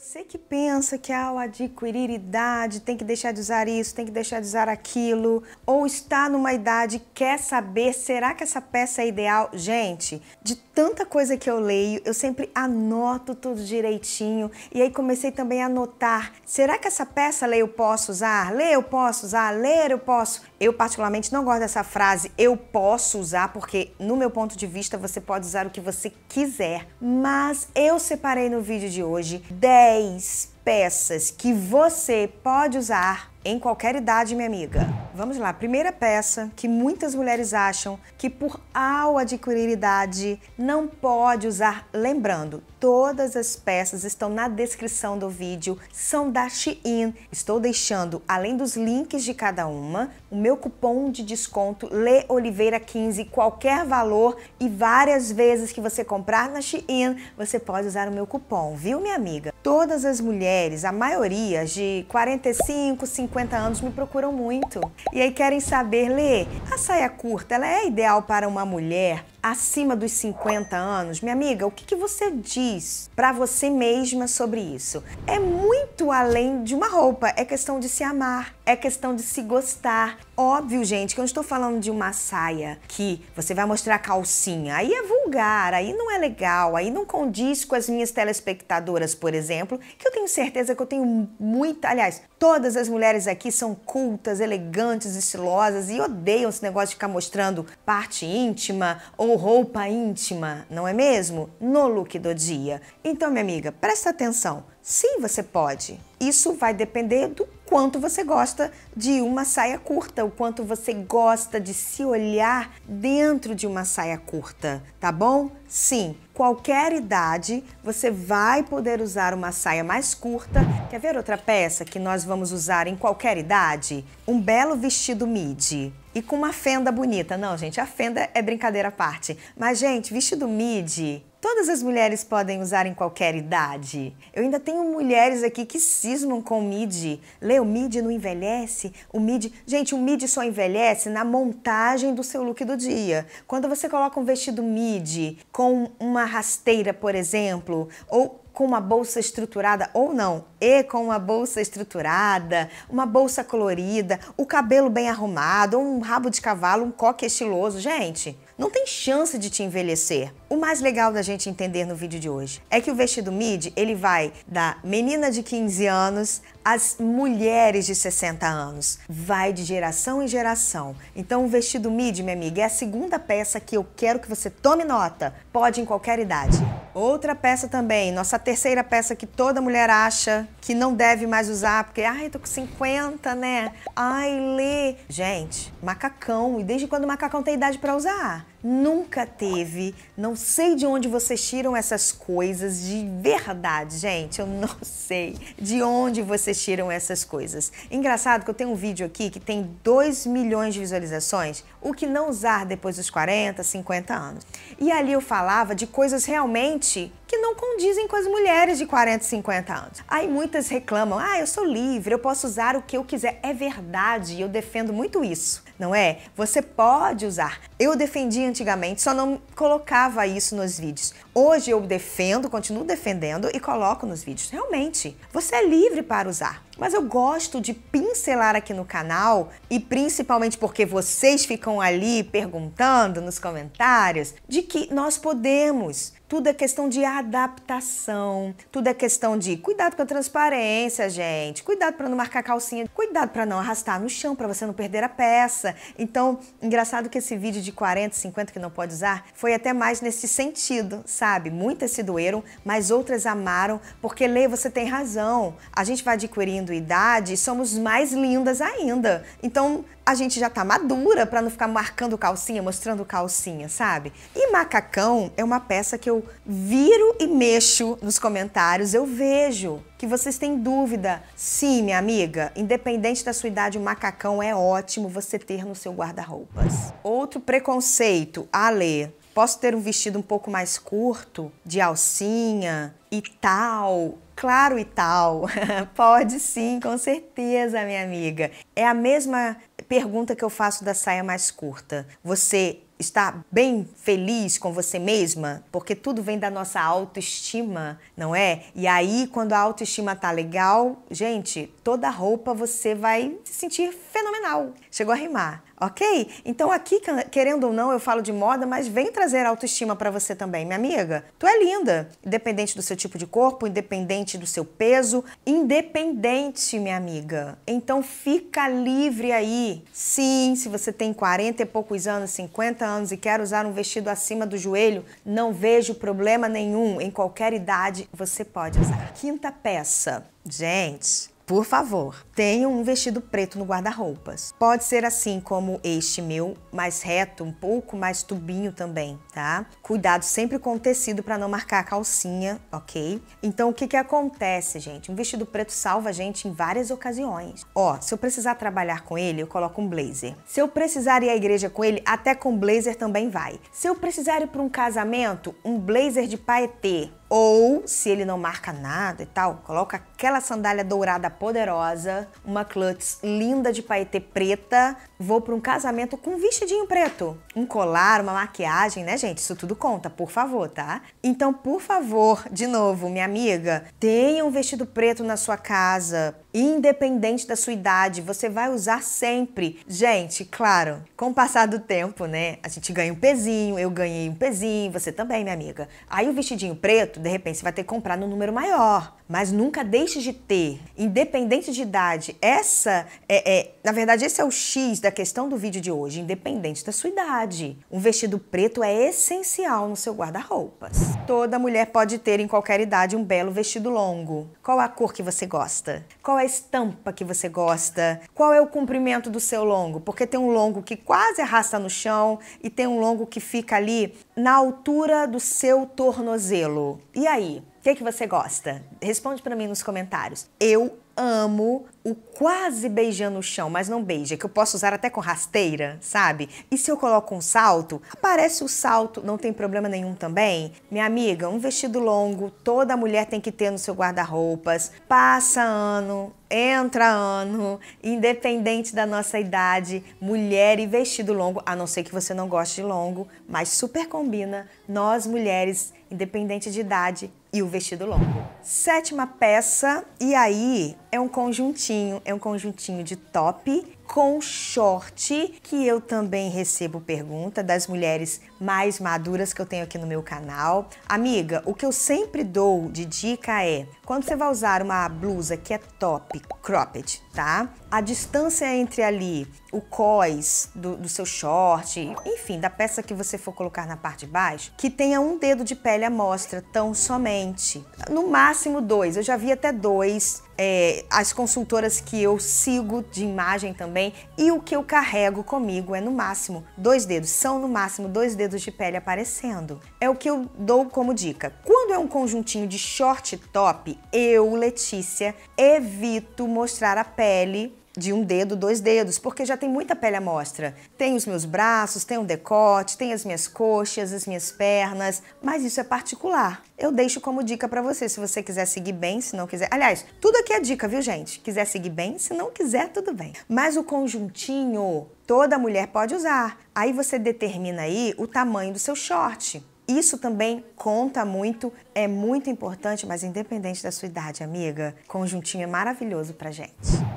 Você que pensa que ao ah, adquirir idade tem que deixar de usar isso, tem que deixar de usar aquilo, ou está numa idade quer saber, será que essa peça é ideal? Gente, de tanta coisa que eu leio, eu sempre anoto tudo direitinho e aí comecei também a anotar, será que essa peça lê eu posso usar? Ler eu posso usar? Ler eu posso? Eu particularmente não gosto dessa frase eu posso usar, porque no meu ponto de vista você pode usar o que você quiser, mas eu separei no vídeo de hoje 10 10 peças que você pode usar em qualquer idade, minha amiga. Vamos lá, primeira peça que muitas mulheres acham que por ao adquirir idade não pode usar, lembrando, todas as peças estão na descrição do vídeo, são da Shein. Estou deixando, além dos links de cada uma, o meu cupom de desconto Le Oliveira 15, qualquer valor e várias vezes que você comprar na Shein, você pode usar o meu cupom, viu, minha amiga? Todas as mulheres, a maioria de 45, 50 50 anos me procuram muito. E aí querem saber, Lê, a saia curta, ela é ideal para uma mulher? acima dos 50 anos, minha amiga, o que, que você diz para você mesma sobre isso? É muito além de uma roupa, é questão de se amar, é questão de se gostar. Óbvio, gente, que eu não estou falando de uma saia que você vai mostrar calcinha, aí é vulgar, aí não é legal, aí não condiz com as minhas telespectadoras, por exemplo, que eu tenho certeza que eu tenho muita, aliás, todas as mulheres aqui são cultas, elegantes, estilosas e odeiam esse negócio de ficar mostrando parte íntima ou ou roupa íntima, não é mesmo? No look do dia. Então, minha amiga, presta atenção. Sim, você pode. Isso vai depender do quanto você gosta de uma saia curta, o quanto você gosta de se olhar dentro de uma saia curta, tá bom? Sim, qualquer idade você vai poder usar uma saia mais curta. Quer ver outra peça que nós vamos usar em qualquer idade? Um belo vestido midi e com uma fenda bonita. Não, gente, a fenda é brincadeira à parte. Mas, gente, vestido midi Todas as mulheres podem usar em qualquer idade. Eu ainda tenho mulheres aqui que cismam com o MIDI. Lê, o MIDI não envelhece. O MIDI... Gente, o MIDI só envelhece na montagem do seu look do dia. Quando você coloca um vestido MIDI com uma rasteira, por exemplo, ou com uma bolsa estruturada ou não, e com uma bolsa estruturada, uma bolsa colorida, o cabelo bem arrumado, um rabo de cavalo, um coque estiloso. Gente, não tem chance de te envelhecer. O mais legal da gente entender no vídeo de hoje é que o vestido midi ele vai da menina de 15 anos às mulheres de 60 anos. Vai de geração em geração. Então o vestido midi, minha amiga, é a segunda peça que eu quero que você tome nota. Pode em qualquer idade. Outra peça também, nossa terceira peça que toda mulher acha que não deve mais usar, porque, ai, tô com 50, né? Ai, lê. Gente, macacão. E desde quando o macacão tem idade para usar? nunca teve. Não sei de onde vocês tiram essas coisas de verdade, gente. Eu não sei de onde vocês tiram essas coisas. Engraçado que eu tenho um vídeo aqui que tem 2 milhões de visualizações, o que não usar depois dos 40, 50 anos. E ali eu falava de coisas realmente que não condizem com as mulheres de 40, 50 anos. Aí muitas reclamam: "Ah, eu sou livre, eu posso usar o que eu quiser". É verdade, eu defendo muito isso não é? Você pode usar. Eu defendi antigamente, só não colocava isso nos vídeos. Hoje eu defendo, continuo defendendo e coloco nos vídeos. Realmente, você é livre para usar. Mas eu gosto de pincelar aqui no canal e principalmente porque vocês ficam ali perguntando nos comentários de que nós podemos tudo é questão de adaptação, tudo é questão de cuidado com a transparência, gente, cuidado para não marcar calcinha, cuidado para não arrastar no chão, para você não perder a peça. Então, engraçado que esse vídeo de 40, 50 que não pode usar foi até mais nesse sentido, sabe? Muitas se doeram, mas outras amaram, porque Lê, você tem razão. A gente vai adquirindo idade e somos mais lindas ainda. Então, a gente já tá madura para não ficar marcando calcinha, mostrando calcinha, sabe? E macacão é uma peça que eu viro e mexo nos comentários, eu vejo que vocês têm dúvida. Sim, minha amiga, independente da sua idade, o macacão é ótimo você ter no seu guarda-roupas. Outro preconceito, Ale, posso ter um vestido um pouco mais curto, de alcinha e tal, claro e tal. Pode sim, com certeza, minha amiga. É a mesma pergunta que eu faço da saia mais curta. Você está bem feliz com você mesma? Porque tudo vem da nossa autoestima, não é? E aí, quando a autoestima tá legal, gente, toda roupa você vai se sentir fenomenal. Chegou a rimar. Ok? Então aqui, querendo ou não, eu falo de moda, mas vem trazer autoestima para você também, minha amiga. Tu é linda, independente do seu tipo de corpo, independente do seu peso, independente, minha amiga. Então fica livre aí. Sim, se você tem 40 e poucos anos, 50 anos e quer usar um vestido acima do joelho, não vejo problema nenhum. Em qualquer idade você pode usar. Quinta peça. Gente, por favor, tenha um vestido preto no guarda-roupas. Pode ser assim como este meu, mais reto, um pouco mais tubinho também, tá? Cuidado sempre com o tecido para não marcar a calcinha, ok? Então o que que acontece, gente? Um vestido preto salva a gente em várias ocasiões. Ó, se eu precisar trabalhar com ele, eu coloco um blazer. Se eu precisar ir à igreja com ele, até com blazer também vai. Se eu precisar ir para um casamento, um blazer de paetê, ou, se ele não marca nada e tal, coloca aquela sandália dourada poderosa, uma clutch linda de paetê preta. Vou para um casamento com um vestidinho preto. Um colar, uma maquiagem, né, gente? Isso tudo conta, por favor, tá? Então, por favor, de novo, minha amiga, tenha um vestido preto na sua casa. Independente da sua idade, você vai usar sempre. Gente, claro, com o passar do tempo, né? A gente ganha um pezinho, eu ganhei um pezinho, você também, minha amiga. Aí o vestidinho preto de repente você vai ter que comprar no número maior, mas nunca deixe de ter, independente de idade. Essa é, é, na verdade, esse é o X da questão do vídeo de hoje, independente da sua idade. Um vestido preto é essencial no seu guarda-roupas. Toda mulher pode ter em qualquer idade um belo vestido longo. Qual a cor que você gosta? Qual a estampa que você gosta? Qual é o comprimento do seu longo? Porque tem um longo que quase arrasta no chão e tem um longo que fica ali na altura do seu tornozelo. E aí, o que, que você gosta? Responde para mim nos comentários. Eu amo o quase beijando o chão, mas não beija, que eu posso usar até com rasteira, sabe? E se eu coloco um salto, aparece o salto, não tem problema nenhum também? Minha amiga, um vestido longo, toda mulher tem que ter no seu guarda-roupas, passa ano, entra ano, independente da nossa idade, mulher e vestido longo, a não ser que você não goste de longo, mas super combina nós mulheres, independente de idade, e o vestido longo. Sétima peça, e aí é um conjuntinho conjuntinho é um conjuntinho de top com short, que eu também recebo pergunta das mulheres mais maduras que eu tenho aqui no meu canal. Amiga, o que eu sempre dou de dica é, quando você vai usar uma blusa que é top, cropped, tá? A distância entre ali o cós do, do seu short, enfim, da peça que você for colocar na parte de baixo, que tenha um dedo de pele à mostra, tão somente. No máximo dois, eu já vi até dois, é, as consultoras que eu sigo de imagem também e o que eu carrego comigo é no máximo dois dedos, são no máximo dois dedos de pele aparecendo. É o que eu dou como dica. Quando é um conjuntinho de short top, eu, Letícia, evito mostrar a pele de um dedo, dois dedos, porque já tem muita pele à mostra. Tem os meus braços, tem um decote, tem as minhas coxas, as minhas pernas, mas isso é particular. Eu deixo como dica para você, se você quiser seguir bem, se não quiser. Aliás, tudo aqui é dica, viu, gente? Quiser seguir bem, se não quiser, tudo bem. Mas o conjuntinho, toda mulher pode usar. Aí você determina aí o tamanho do seu short. Isso também conta muito, é muito importante, mas independente da sua idade, amiga, conjuntinho é maravilhoso pra gente.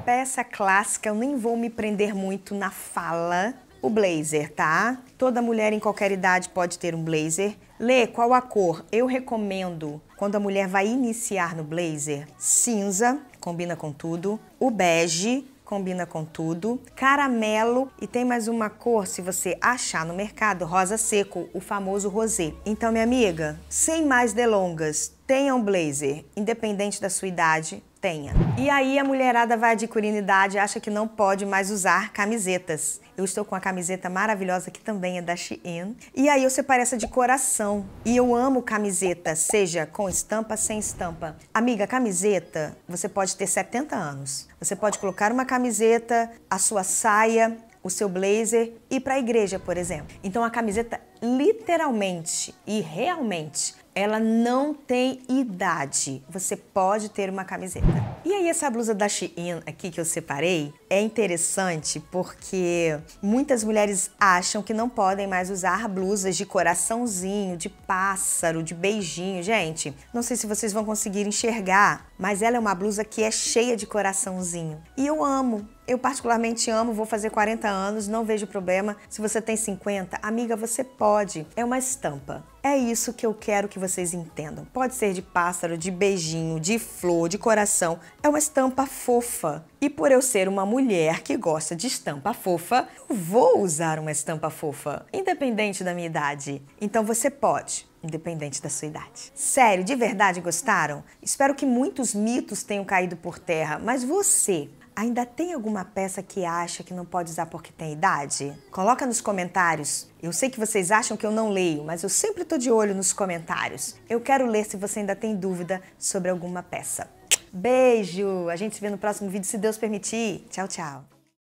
Peça clássica, eu nem vou me prender muito na fala. O blazer, tá? Toda mulher em qualquer idade pode ter um blazer. Lê qual a cor? Eu recomendo quando a mulher vai iniciar no blazer, cinza, combina com tudo, o bege combina com tudo. Caramelo e tem mais uma cor, se você achar no mercado, rosa seco, o famoso rosé. Então, minha amiga, sem mais delongas, tenha um blazer, independente da sua idade, tenha. E aí a mulherada vai adquirindo idade e acha que não pode mais usar camisetas. Eu estou com uma camiseta maravilhosa que também é da Shein. E aí eu separei essa de coração. E eu amo camiseta, seja com estampa, sem estampa. Amiga, camiseta, você pode ter 70 anos. Você pode colocar uma camiseta, a sua saia, o seu blazer e para a igreja, por exemplo. Então a camiseta literalmente e realmente ela não tem idade. Você pode ter uma camiseta. E aí essa blusa da Shein aqui que eu separei é interessante porque muitas mulheres acham que não podem mais usar blusas de coraçãozinho, de pássaro, de beijinho. Gente, não sei se vocês vão conseguir enxergar, mas ela é uma blusa que é cheia de coraçãozinho. E eu amo. Eu particularmente amo, vou fazer 40 anos, não vejo problema. Se você tem 50, amiga, você pode. É uma estampa. É isso que eu quero que vocês entendam. Pode ser de pássaro, de beijinho, de flor, de coração. É uma estampa fofa. E por eu ser uma mulher que gosta de estampa fofa, eu vou usar uma estampa fofa, independente da minha idade. Então você pode independente da sua idade. Sério, de verdade gostaram? Espero que muitos mitos tenham caído por terra, mas você Ainda tem alguma peça que acha que não pode usar porque tem idade? Coloca nos comentários. Eu sei que vocês acham que eu não leio, mas eu sempre tô de olho nos comentários. Eu quero ler se você ainda tem dúvida sobre alguma peça. Beijo! A gente se vê no próximo vídeo, se Deus permitir. Tchau, tchau!